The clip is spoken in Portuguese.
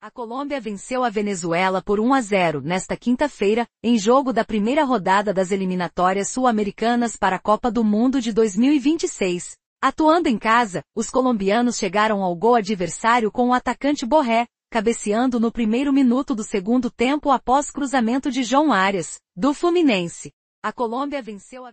A Colômbia venceu a Venezuela por 1 a 0 nesta quinta-feira, em jogo da primeira rodada das eliminatórias sul-americanas para a Copa do Mundo de 2026. Atuando em casa, os colombianos chegaram ao gol adversário com o atacante Borré, cabeceando no primeiro minuto do segundo tempo após cruzamento de João Arias, do Fluminense. A Colômbia venceu a